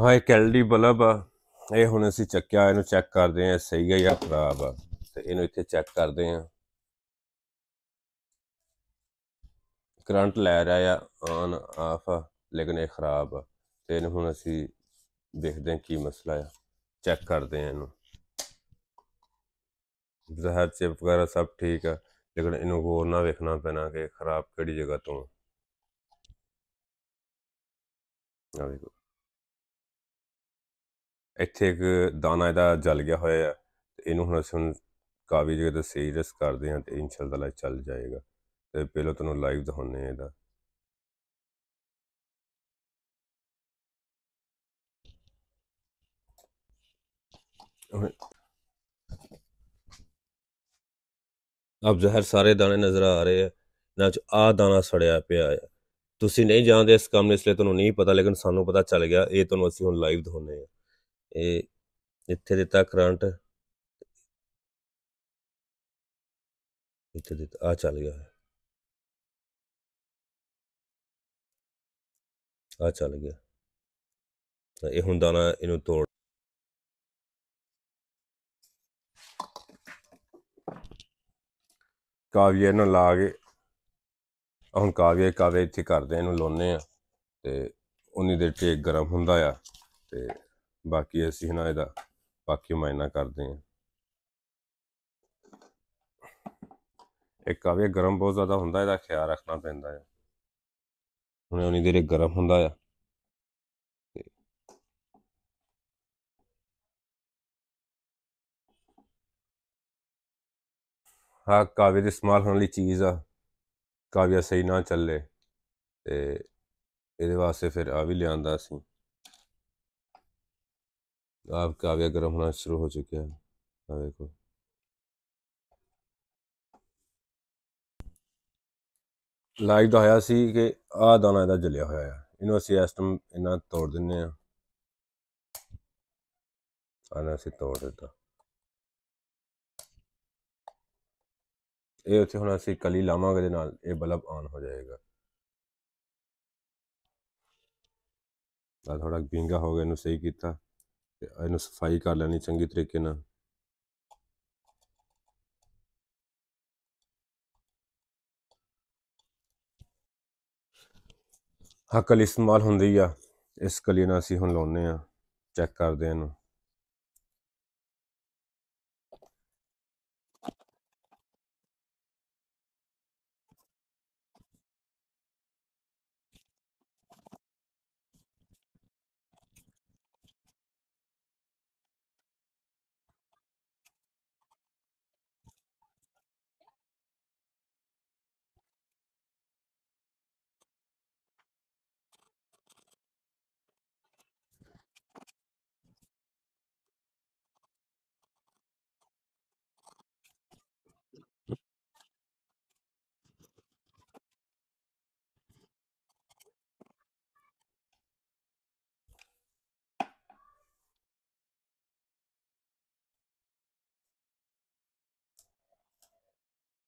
ਹਾਂ ਇਹ ਕੈਲਡੀ ਬਲਬ ਆ ਇਹ ਹੁਣ ਅਸੀਂ ਚੱਕਿਆ ਇਹਨੂੰ ਚੈੱਕ ਕਰਦੇ ਆ ਸਹੀ ਹੈ ਜਾਂ ਖਰਾਬ ਆ ਤੇ ਇਹਨੂੰ ਇੱਥੇ ਚੈੱਕ ਕਰਦੇ ਆ ਕਰੰਟ ਲੈ ਰਿਹਾ ਆ ਆਨ ਆਫ ਆ ਲੇਕਿਨ ਇਹ ਖਰਾਬ ਆ ਤੇ ਇਹਨੂੰ ਹੁਣ ਅਸੀਂ ਦੇਖਦੇ ਆ ਕੀ ਮਸਲਾ ਆ ਚੈੱਕ ਕਰਦੇ ਆ ਇਹਨੂੰ ਜ਼ਹਿਰ ਚਿਪ ਵਗੈਰਾ ਸਭ ਠੀਕ ਆ ਲੇਕਿਨ ਇਹਨੂੰ ਹੋਰ ਨਾ ਵੇਖਣਾ ਪੈਣਾ ਕਿ ਖਰਾਬ ਕਿਹੜੀ ਜਗ੍ਹਾ ਤੋਂ ਆ ਵੇਖੋ ਇੱਥੇ ਇੱਕ ਦਾਣਾ ਇਹਦਾ ਜਲ ਗਿਆ ਹੋਇਆ ਹੈ ਇਹਨੂੰ ਹੁਣ ਅਸੀਂ ਕਾਵੀ ਕਾਫੀ ਜਗ੍ਹਾ ਤੇ ਸੀਰੀਅਸ ਕਰਦੇ ਹਾਂ ਤੇ ਇਨਸ਼ਾਅੱਲਾ ਚੱਲ ਜਾਏਗਾ ਤੇ ਪਹਿਲਾਂ ਤੁਹਾਨੂੰ ਲਾਈਵ ਦਿਖਾਉਨੇ ਆ ਇਹਦਾ ਅਬ ਜ਼ਹਿਰ ਸਾਰੇ ਦਾਣੇ ਨਜ਼ਰ ਆ ਰਹੇ ਆ ਨਾ ਚ ਆ ਦਾਣਾ ਸੜਿਆ ਪਿਆ ਆ ਤੁਸੀਂ ਨਹੀਂ ਜਾਣਦੇ ਇਸ ਕੰਮ ਨੂੰ ਇਸ ਲਈ ਤੁਹਾਨੂੰ ਨਹੀਂ ਪਤਾ ਲੇਕਿਨ ਸਾਨੂੰ ਪਤਾ ਚੱਲ ਗਿਆ ਇਹ ਤੁਹਾਨੂੰ ਅਸੀਂ ਹੁਣ ਲਾਈਵ ਦਿਖਾਉਨੇ ਆ ਇਹ ਇੱਥੇ ਦਿੱਤਾ ਕਰੰਟ ਇੱਥੇ ਦਿੱਤਾ ਆ ਚੱਲ ਗਿਆ ਆ ਚੱਲ ਗਿਆ ਤਾਂ ਇਹ ਹੁੰਦਾ ਨਾ ਇਹਨੂੰ ਤੋੜ ਕਾਵਿਆ ਨੂੰ ਲਾ ਕੇ ਹੁਣ ਕਾਵਿਆ ਕਾਵੇ ਇੱਥੇ ਕਰਦੇ ਇਹਨੂੰ ਲਾਉਨੇ ਆ ਤੇ ਉਨੀ ਦੇਰ ਤੇ ਗਰਮ ਹੁੰਦਾ ਆ ਤੇ ਬਾਕੀ ਅਸੀਂ ਨਾ ਇਹਦਾ ਬਾਕੀ ਮਾਇਨਾ ਕਰਦੇ ਹਾਂ ਇੱਕ ਆਵੇ ਗਰਮ ਬਹੁਤ ਜ਼ਿਆਦਾ ਹੁੰਦਾ ਇਹਦਾ ਖਿਆਲ ਰੱਖਣਾ ਪੈਂਦਾ ਹੈ ਹੁਣ ਉਹਨੀ ਦੇਰੇ ਗਰਮ ਹੁੰਦਾ ਆ ਹਾਂ ਕਾਵੇ ਦੇ ਇਸਤੇਮਾਲ ਹੋਣ ਵਾਲੀ ਚੀਜ਼ ਆ ਕਾਵਿਆ ਸਹੀ ਨਾ ਚੱਲੇ ਤੇ ਇਹਦੇ ਵਾਸਤੇ ਫਿਰ ਆ ਵੀ ਲਿਆਂਦਾ ਸੀ ਆਪ ਕਾਵਿਆ ਗਰਮ ਹੋਣਾ ਸ਼ੁਰੂ ਹੋ ਚੁੱਕਿਆ ਹੈ ਆ ਦੇਖੋ ਲਾਈਵ ਦਾ ਹੋਇਆ ਸੀ ਕਿ ਆਹ ਦਾਣਾ ਇਹਦਾ ਜਲਿਆ ਹੋਇਆ ਆ ਇਹਨੂੰ ਅਸੀਂ ਇਸ ਟਾਈਮ ਇਹਨਾਂ ਤੋੜ ਦਿੰਨੇ ਆ ਆਨਾ ਸੀ ਤੋੜ ਦਿੱਤਾ ਇਹ ਉੱਥੇ ਹੁਣ ਅਸੀਂ ਕਲੀ ਲਾਵਾਂਗੇ ਦੇ ਨਾਲ ਇਹ ਬਲਬ ਆਨ ਹੋ ਜਾਏਗਾ ਆ ਥੋੜਾ ਗਿੰਗਾ ਹੋ ਗਿਆ ਇਹਨੂੰ ਸਹੀ ਕੀਤਾ ਤੇ ਇਹਨੂੰ ਸਫਾਈ ਕਰ ਲੈਣੀ ਚੰਗੀ ਤਰੀਕੇ ਨਾਲ ਹਕਲ ਇਸਤੇਮਾਲ ਹੁੰਦੀ ਆ ਇਸ ਕਲੀ ਨਾਲ ਅਸੀਂ ਹੁਣ ਲਾਉਨੇ ਆ ਚੈੱਕ ਕਰਦੇ ਆ ਇਹਨੂੰ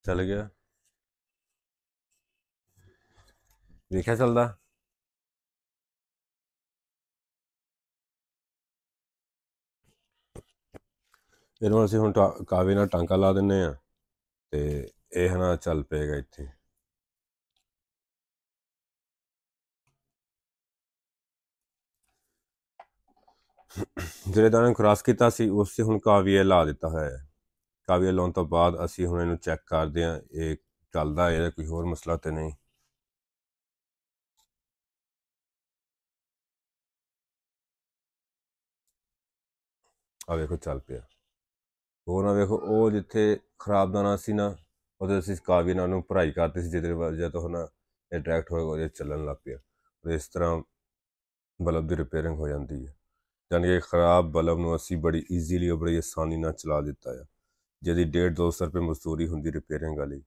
ਚਲ ਗਿਆ ਵੇਖਿਆ ਚੱਲਦਾ ਇਹਨੂੰ ਅਸੀਂ ਹੁਣ ਕਾਵੇ ਨਾਲ ਟਾਂਕਾ ਲਾ ਦਿੰਨੇ ਆ ਤੇ ਇਹ ਹਨਾ ਚੱਲ ਪਏਗਾ ਇੱਥੇ ਜਿਹੜੇ ਦਾਣੇ ਕ੍ਰਾਸ ਕੀਤਾ ਸੀ ਉਸ ਤੇ ਹੁਣ ਕਾਵੀਏ ਲਾ ਦਿੱਤਾ ਹੈ ਕਾਵਿਆ ਲਾਉਣ ਤੋਂ ਬਾਅਦ ਅਸੀਂ ਹੁਣ ਇਹਨੂੰ ਚੈੱਕ ਕਰਦੇ ਹਾਂ ਇਹ ਚੱਲਦਾ ਹੈ ਜਾਂ ਕੋਈ ਹੋਰ ਮਸਲਾ ਤੇ ਨਹੀਂ ਆ ਵੇਖੋ ਚੱਲ ਪਿਆ ਹੋਰ ਨਾ ਵੇਖੋ ਉਹ ਜਿੱਥੇ ਖਰਾਬ ਦਾਣਾ ਸੀ ਨਾ ਉਹਦੇ ਅਸੀਂ ਕਾਵਿਆ ਨਾਲ ਨੂੰ ਭਰਾਈ ਕਰਤੀ ਸੀ ਜਿਹਦੇ ਵਜ੍ਹਾ ਤੋਂ ਹੁਣ ਇਹ ਹੋ ਗਿਆ ਚੱਲਣ ਲੱਗ ਪਿਆ ਇਸ ਤਰ੍ਹਾਂ ਬਲਬ ਦੀ ਰਿਪੇਅਰਿੰਗ ਹੋ ਜਾਂਦੀ ਹੈ ਜਾਨੀ ਕਿ ਖਰਾਬ ਬਲਬ ਨੂੰ ਅਸੀਂ ਬੜੀ ਈਜ਼ੀਲੀ ਬੜੀ ਆਸਾਨੀ ਨਾਲ ਚਲਾ ਦਿੱਤਾ ਹੈ ਜਿਹਦੀ 1.5 200 ਰੁਪਏ ਮਜ਼ਦੂਰੀ ਹੁੰਦੀ ਰਿਪੇਅਰਿੰਗ ਵਾਲੀ